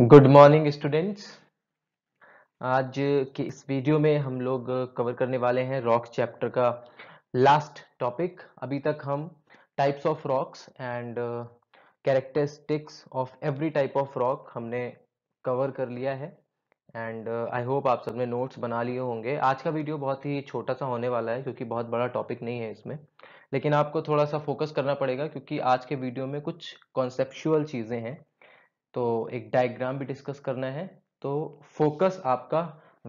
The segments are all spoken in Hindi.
गुड मॉर्निंग स्टूडेंट्स आज के इस वीडियो में हम लोग कवर करने वाले हैं रॉक चैप्टर का लास्ट टॉपिक अभी तक हम types of rocks and characteristics of every type of rock हमने कवर कर लिया है एंड आई होप आप सबने नोट्स बना लिए होंगे आज का वीडियो बहुत ही छोटा सा होने वाला है क्योंकि बहुत बड़ा टॉपिक नहीं है इसमें लेकिन आपको थोड़ा सा फोकस करना पड़ेगा क्योंकि आज के वीडियो में कुछ कॉन्सेप्चुअल चीज़ें हैं तो एक डायग्राम भी डिस्कस करना है तो फोकस आपका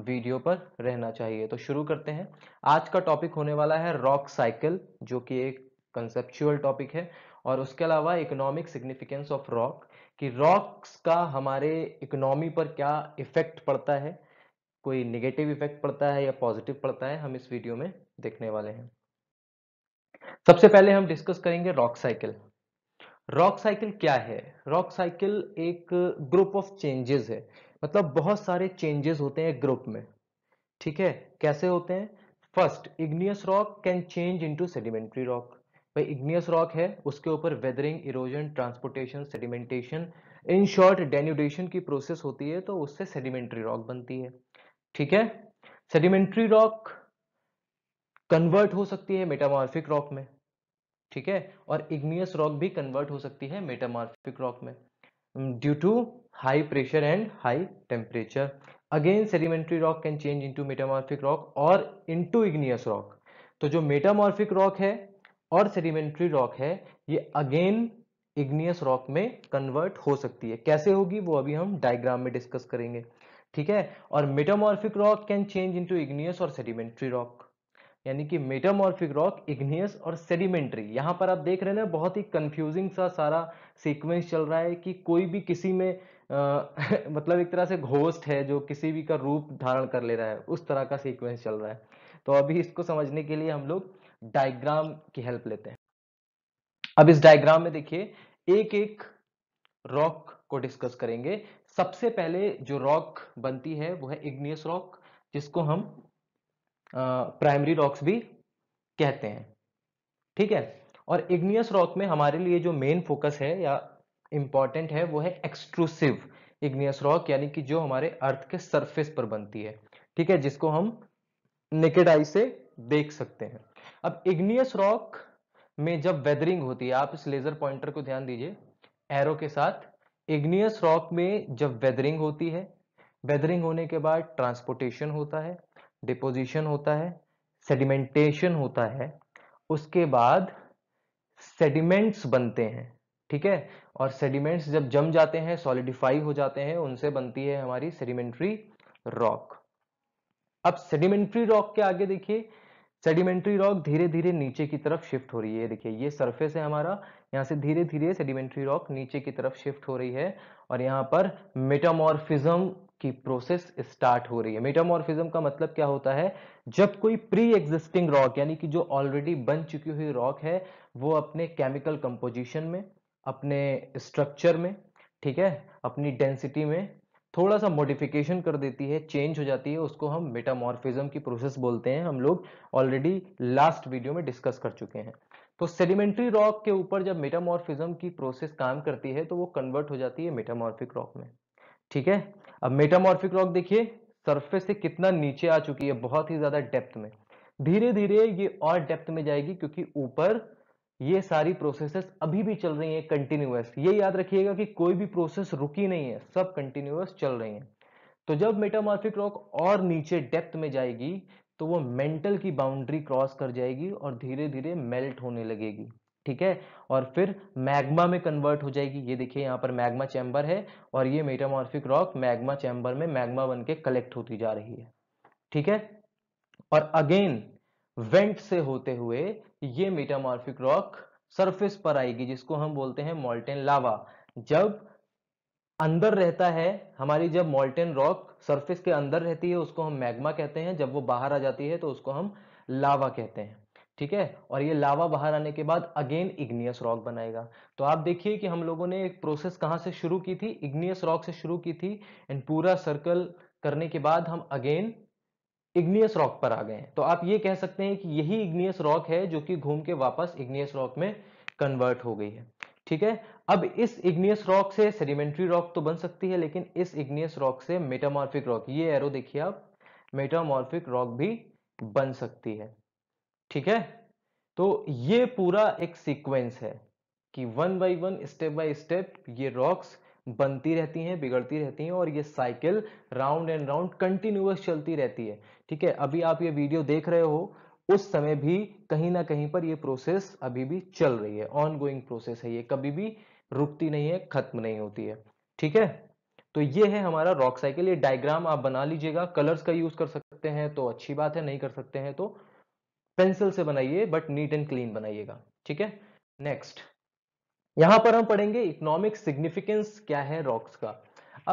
वीडियो पर रहना चाहिए तो शुरू करते हैं आज का टॉपिक होने वाला है रॉक साइकिल जो कि एक कंसेप्चुअल टॉपिक है और उसके अलावा इकोनॉमिक सिग्निफिकेंस ऑफ रॉक कि रॉक्स का हमारे इकोनॉमी पर क्या इफेक्ट पड़ता है कोई निगेटिव इफेक्ट पड़ता है या पॉजिटिव पड़ता है हम इस वीडियो में देखने वाले हैं सबसे पहले हम डिस्कस करेंगे रॉक साइकिल रॉक साइकिल क्या है रॉक साइकिल एक ग्रुप ऑफ चेंजेस है मतलब बहुत सारे चेंजेस होते हैं ग्रुप में ठीक है कैसे होते हैं first igneous rock can change into sedimentary rock भाई इग्नियस रॉक है उसके ऊपर weathering erosion transportation sedimentation in short denudation की प्रोसेस होती है तो उससे सेडिमेंट्री रॉक बनती है ठीक है सेडिमेंट्री रॉक कन्वर्ट हो सकती है मेटामॉर्फिक रॉक में ठीक है और इग्नियस रॉक भी कन्वर्ट हो सकती है मेटामार्फिक रॉक में due to high pressure and high temperature again sedimentary rock can change into metamorphic rock और इंटू इग्नियस रॉक तो जो मेटामॉर्फिक रॉक है और सेडिमेंट्री रॉक है ये अगेन इग्नियस रॉक में कन्वर्ट हो सकती है कैसे होगी वो अभी हम डायग्राम में डिस्कस करेंगे ठीक है और metamorphic rock can change into igneous और सेडिमेंट्री रॉक यानी कि मेटामॉर्फिक रॉक इग्नियस और सेडिमेंट्री यहाँ पर आप देख रहे हैं ना बहुत ही कंफ्यूजिंग सा सारा सीक्वेंस चल रहा है कि कोई भी किसी में आ, मतलब एक तरह से घोस्ट है जो किसी भी का रूप धारण कर ले रहा है उस तरह का सीक्वेंस चल रहा है तो अभी इसको समझने के लिए हम लोग डायग्राम की हेल्प लेते हैं अब इस डायग्राम में देखिए एक एक रॉक को डिस्कस करेंगे सबसे पहले जो रॉक बनती है वो है इग्नियस रॉक जिसको हम प्राइमरी रॉक्स भी कहते हैं ठीक है और इग्नियस रॉक में हमारे लिए जो मेन फोकस है या इम्पॉर्टेंट है वो है एक्सक्लूसिव इग्नियस रॉक यानी कि जो हमारे अर्थ के सरफेस पर बनती है ठीक है जिसको हम नेकेड आई से देख सकते हैं अब इग्नियस रॉक में जब वेदरिंग होती है आप इस लेजर पॉइंटर को ध्यान दीजिए एरो के साथ इग्नियस रॉक में जब वेदरिंग होती है वेदरिंग होने के बाद ट्रांसपोर्टेशन होता है डिपोजिशन होता है सेडिमेंटेशन होता है उसके बाद सेडिमेंट्स बनते हैं ठीक है और सेडिमेंट्स जब जम जाते हैं सॉलिडिफाई हो जाते हैं उनसे बनती है हमारी सेडिमेंट्री रॉक अब सेडिमेंट्री रॉक के आगे देखिए सेडिमेंट्री रॉक धीरे धीरे नीचे की तरफ शिफ्ट हो रही है देखिए ये सरफेस है हमारा यहाँ से धीरे धीरे सेडिमेंट्री रॉक नीचे की तरफ शिफ्ट हो रही है और यहाँ पर मेटामॉर्फिज्म की प्रोसेस स्टार्ट हो रही है मेटामॉर्फिज्म का मतलब क्या होता है जब कोई प्री एग्जिस्टिंग रॉक यानी कि जो ऑलरेडी बन चुकी हुई रॉक है वो अपने केमिकल कंपोजिशन में अपने स्ट्रक्चर में ठीक है अपनी डेंसिटी में थोड़ा सा मॉडिफिकेशन कर देती है चेंज हो जाती है उसको हम मेटामॉर्फिज्म की प्रोसेस बोलते हैं हम लोग ऑलरेडी लास्ट वीडियो में डिस्कस कर चुके हैं तो सेडिमेंट्री रॉक के ऊपर जब मेटामॉर्फिज्म की प्रोसेस काम करती है तो वो कन्वर्ट हो जाती है मेटामॉर्फिक रॉक में ठीक है अब मेटामॉर्फिक रॉक देखिए सरफेस से कितना नीचे आ चुकी है बहुत ही ज्यादा डेप्थ में धीरे धीरे ये और डेप्थ में जाएगी क्योंकि ऊपर ये सारी प्रोसेसेस अभी भी चल रही हैं कंटिन्यूअस ये याद रखिएगा कि कोई भी प्रोसेस रुकी नहीं है सब कंटिन्यूस चल रही हैं तो जब मेटामॉर्फिक रॉक और नीचे डेप्थ में जाएगी तो वो मेंटल की बाउंड्री क्रॉस कर जाएगी और धीरे धीरे मेल्ट होने लगेगी ठीक है और फिर मैग्मा में कन्वर्ट हो जाएगी ये देखिए यहाँ पर मैग्मा चैम्बर है और ये मेटामॉर्फिक रॉक मैग्मा चैम्बर में मैग्मा बन के कलेक्ट होती जा रही है ठीक है और अगेन वेंट से होते हुए ये मेटामॉर्फिक रॉक सरफेस पर आएगी जिसको हम बोलते हैं मोल्टेन लावा जब अंदर रहता है हमारी जब मोल्टेन रॉक सरफेस के अंदर रहती है उसको हम मैग्मा कहते हैं जब वो बाहर आ जाती है तो उसको हम लावा कहते हैं ठीक है और ये लावा बाहर आने के बाद अगेन इग्नियस रॉक बनाएगा तो आप देखिए कि हम लोगों ने एक प्रोसेस कहाँ से शुरू की थी इग्नियस रॉक से शुरू की थी एंड पूरा सर्कल करने के बाद हम अगेन इग्नियस रॉक पर आ गए तो आप ये कह सकते हैं कि यही इग्नियस रॉक है जो कि घूम के वापस इग्नियस रॉक में कन्वर्ट हो गई है ठीक है अब इस इग्नियस रॉक से सेडिमेंट्री रॉक तो बन सकती है लेकिन इस इग्नियस रॉक से मेटामॉर्फिक रॉक ये एरो देखिए आप मेटामॉर्फिक रॉक भी बन सकती है ठीक है तो ये पूरा एक सीक्वेंस है कि one by one step by step ये रॉक्स बनती रहती हैं बिगड़ती रहती हैं और ये cycle round and round continuous चलती रहती है ठीक है अभी आप ये वीडियो देख रहे हो उस समय भी कहीं ना कहीं पर ये प्रोसेस अभी भी चल रही है ऑन गोइंग प्रोसेस है ये कभी भी रुकती नहीं है खत्म नहीं होती है ठीक है तो ये है हमारा रॉक साइकिल ये डायग्राम आप बना लीजिएगा कलर्स का यूज कर सकते हैं तो अच्छी बात है नहीं कर सकते हैं तो पेंसिल से बनाइए बट नीट एंड क्लीन बनाइएगा ठीक है नेक्स्ट यहां पर हम पढ़ेंगे इकोनॉमिक सिग्निफिकेंस क्या है रॉक्स का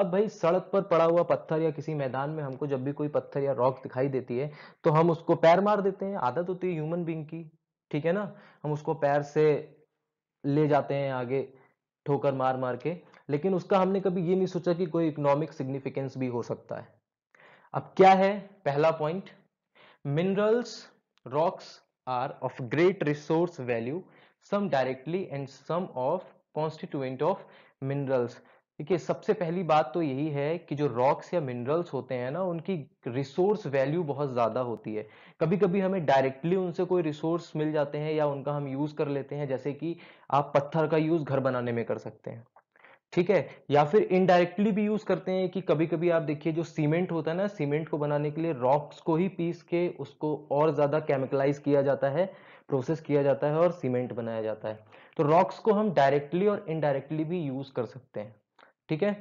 अब भाई सड़क पर पड़ा हुआ पत्थर या किसी मैदान में हमको जब भी कोई पत्थर या रॉक दिखाई देती है तो हम उसको पैर मार देते हैं आदत होती है ह्यूमन बींग की ठीक है ना हम उसको पैर से ले जाते हैं आगे ठोकर मार मार के लेकिन उसका हमने कभी ये नहीं सोचा कि कोई इकोनॉमिक सिग्निफिकेंस भी हो सकता है अब क्या है पहला point minerals Rocks are of great resource value, some directly and some of constituent of minerals. है सबसे पहली बात तो यही है कि जो रॉक्स या मिनरल्स होते हैं ना उनकी रिसोर्स वैल्यू बहुत ज़्यादा होती है कभी कभी हमें डायरेक्टली उनसे कोई रिसोर्स मिल जाते हैं या उनका हम यूज़ कर लेते हैं जैसे कि आप पत्थर का यूज़ घर बनाने में कर सकते हैं ठीक है या फिर इनडायरेक्टली भी यूज करते हैं कि कभी कभी आप देखिए जो सीमेंट होता है ना सीमेंट को बनाने के लिए रॉक्स को ही पीस के उसको और ज्यादा केमिकलाइज किया जाता है प्रोसेस किया जाता है और सीमेंट बनाया जाता है तो रॉक्स को हम डायरेक्टली और इनडायरेक्टली भी यूज कर सकते हैं ठीक है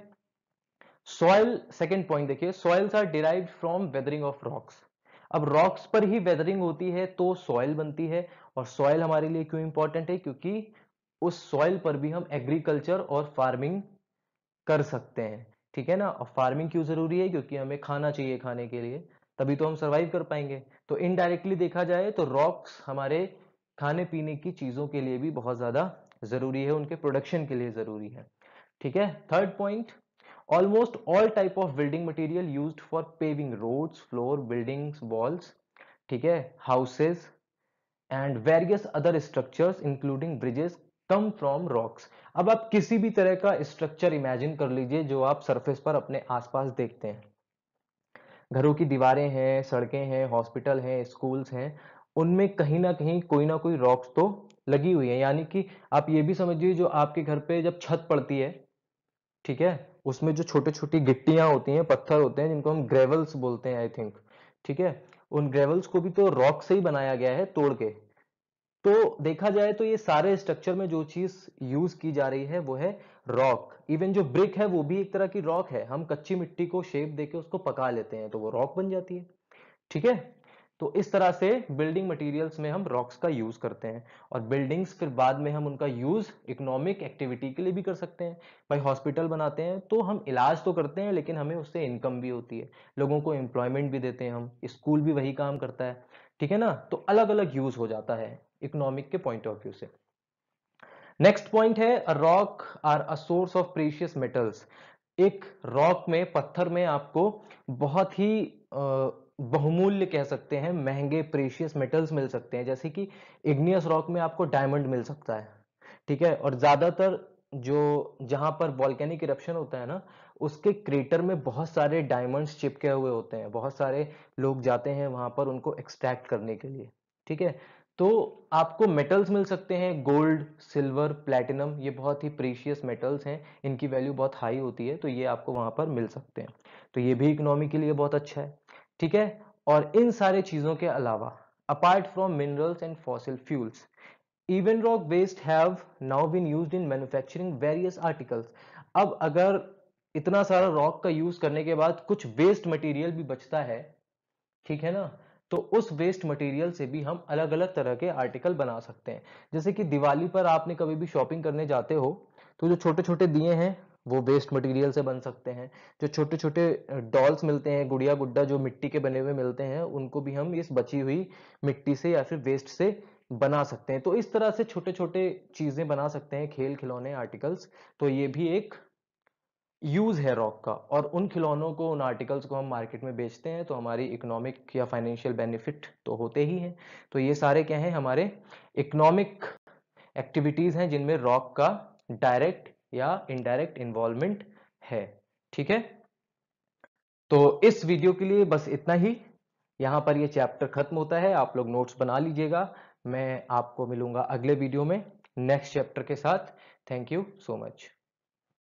सॉइल सेकेंड पॉइंट देखिए soils are derive from weathering of rocks अब रॉक्स पर ही वेदरिंग होती है तो सॉइल बनती है और सॉइल हमारे लिए क्यों इंपॉर्टेंट है क्योंकि उस सॉइल पर भी हम एग्रीकल्चर और फार्मिंग कर सकते हैं ठीक है ना और फार्मिंग क्यों जरूरी है क्योंकि हमें खाना चाहिए खाने के लिए तभी तो हम सर्वाइव कर पाएंगे तो इनडायरेक्टली देखा जाए तो रॉक्स हमारे खाने पीने की चीजों के लिए भी बहुत ज्यादा जरूरी है उनके प्रोडक्शन के लिए जरूरी है ठीक है third point almost all type of building material used for paving roads floor buildings walls ठीक है houses and various other structures including bridges come from rocks अब आप किसी भी तरह का स्ट्रक्चर इमेजिन कर लीजिए जो आप सरफेस पर अपने आसपास देखते हैं घरों की दीवारें हैं सड़कें हैं हॉस्पिटल हैं स्कूल्स हैं उनमें कहीं ना कहीं कोई ना कोई रॉक्स तो लगी हुई है यानी कि आप ये भी समझिए जो आपके घर पे जब छत पड़ती है ठीक है उसमें जो छोटे छोटी गिट्टियां होती हैं पत्थर होते हैं जिनको हम ग्रेवल्स बोलते हैं आई थिंक ठीक है उन ग्रेवल्स को भी तो रॉक से ही बनाया गया है तोड़ के तो देखा जाए तो ये सारे स्ट्रक्चर में जो चीज यूज की जा रही है वो है रॉक इवन जो ब्रिक है वो भी एक तरह की रॉक है हम कच्ची मिट्टी को शेप देके उसको पका लेते हैं तो वो रॉक बन जाती है ठीक है तो इस तरह से बिल्डिंग मटेरियल्स में हम रॉक्स का यूज करते हैं और बिल्डिंग्स फिर बाद में हम उनका यूज इकोनॉमिक एक्टिविटी के लिए भी कर सकते हैं भाई हॉस्पिटल बनाते हैं तो हम इलाज तो करते हैं लेकिन हमें उससे इनकम भी होती है लोगों को एम्प्लॉयमेंट भी देते हैं हम स्कूल भी वही काम करता है ठीक है ना तो अलग अलग यूज हो जाता है इकोनॉमिक के पॉइंट ऑफ व्यू से नेक्स्ट पॉइंट है rock are a source of precious metals एक रॉक में पत्थर में आपको बहुत ही बहुमूल्य कह सकते हैं महंगे प्रेशियस मेटल्स मिल सकते हैं जैसे कि इग्नियस रॉक में आपको डायमंड मिल सकता है ठीक है और ज़्यादातर जो जहां पर वॉल्केनिक इरप्शन होता है ना उसके क्रेटर में बहुत सारे डायमंड्स चिपके हुए होते हैं बहुत सारे लोग जाते हैं वहां पर उनको एक्सट्रैक्ट करने के लिए ठीक है तो आपको मेटल्स मिल सकते हैं गोल्ड सिल्वर प्लेटिनम ये बहुत ही प्रीशियस मेटल्स हैं इनकी वैल्यू बहुत हाई होती है तो ये आपको वहाँ पर मिल सकते हैं तो ये भी इकोनॉमी के लिए बहुत अच्छा है ठीक है और इन सारे चीज़ों के अलावा apart from minerals and fossil fuels even rock waste have now been use in manufacturing various articles अब अगर इतना सारा रॉक का यूज करने के बाद कुछ वेस्ट मटेरियल भी बचता है ठीक है ना तो उस वेस्ट मटेरियल से भी हम अलग अलग तरह के आर्टिकल बना सकते हैं जैसे कि दिवाली पर आपने कभी भी शॉपिंग करने जाते हो तो जो छोटे छोटे दिए हैं वो वेस्ट मटेरियल से बन सकते हैं जो छोटे छोटे डॉल्स मिलते हैं गुड़िया गुड्डा जो मिट्टी के बने हुए मिलते हैं उनको भी हम इस बची हुई मिट्टी से या फिर वेस्ट से बना सकते हैं तो इस तरह से छोटे छोटे चीज़ें बना सकते हैं खेल खिलौने आर्टिकल्स तो ये भी एक यूज़ है रॉक का और उन खिलौनों को उन आर्टिकल्स को हम मार्केट में बेचते हैं तो हमारी इकोनॉमिक या फाइनेंशियल बेनिफिट तो होते ही हैं तो ये सारे क्या हैं हमारे इकोनॉमिक एक्टिविटीज़ हैं जिनमें रॉक का डायरेक्ट या इनडायरेक्ट इन्वॉल्वमेंट है ठीक है तो इस वीडियो के लिए बस इतना ही यहाँ पर ये चैप्टर खत्म होता है आप लोग नोट्स बना लीजिएगा मैं आपको मिलूंगा अगले वीडियो में नेक्स्ट चैप्टर के साथ थैंक यू सो मच